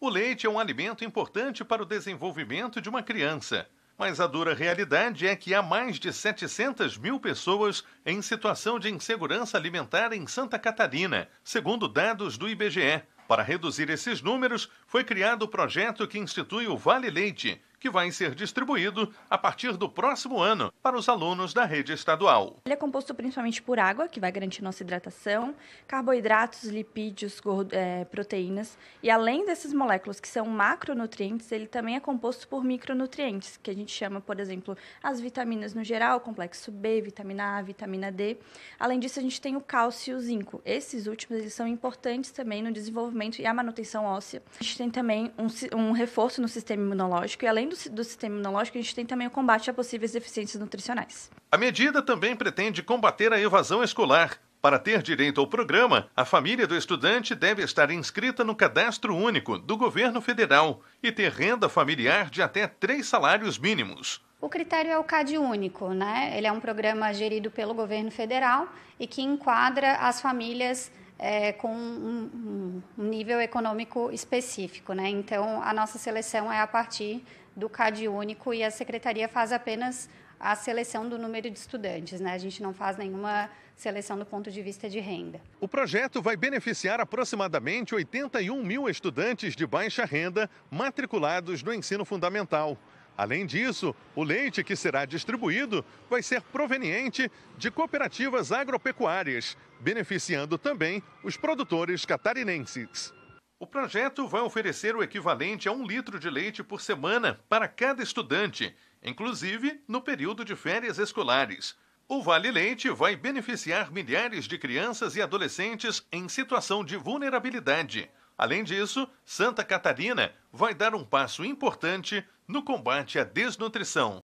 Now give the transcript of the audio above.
O leite é um alimento importante para o desenvolvimento de uma criança, mas a dura realidade é que há mais de 700 mil pessoas em situação de insegurança alimentar em Santa Catarina, segundo dados do IBGE. Para reduzir esses números, foi criado o projeto que institui o Vale Leite, que vai ser distribuído a partir do próximo ano para os alunos da rede estadual. Ele é composto principalmente por água, que vai garantir nossa hidratação, carboidratos, lipídios, é, proteínas. E além dessas moléculas que são macronutrientes, ele também é composto por micronutrientes, que a gente chama, por exemplo, as vitaminas no geral, complexo B, vitamina A, vitamina D. Além disso, a gente tem o cálcio e o zinco. Esses últimos eles são importantes também no desenvolvimento e a manutenção óssea. A gente tem também um, um reforço no sistema imunológico e além do, do sistema imunológico, a gente tem também o combate a possíveis deficiências nutricionais. A medida também pretende combater a evasão escolar. Para ter direito ao programa, a família do estudante deve estar inscrita no cadastro único do governo federal e ter renda familiar de até três salários mínimos. O critério é o CAD único, né? Ele é um programa gerido pelo governo federal e que enquadra as famílias é, com um, um, nível econômico específico. Né? Então, a nossa seleção é a partir do CAD único e a secretaria faz apenas a seleção do número de estudantes, né? A gente não faz nenhuma seleção do ponto de vista de renda. O projeto vai beneficiar aproximadamente 81 mil estudantes de baixa renda matriculados no ensino fundamental. Além disso, o leite que será distribuído vai ser proveniente de cooperativas agropecuárias, beneficiando também os produtores catarinenses. O projeto vai oferecer o equivalente a um litro de leite por semana para cada estudante, inclusive no período de férias escolares. O Vale Leite vai beneficiar milhares de crianças e adolescentes em situação de vulnerabilidade. Além disso, Santa Catarina vai dar um passo importante no combate à desnutrição.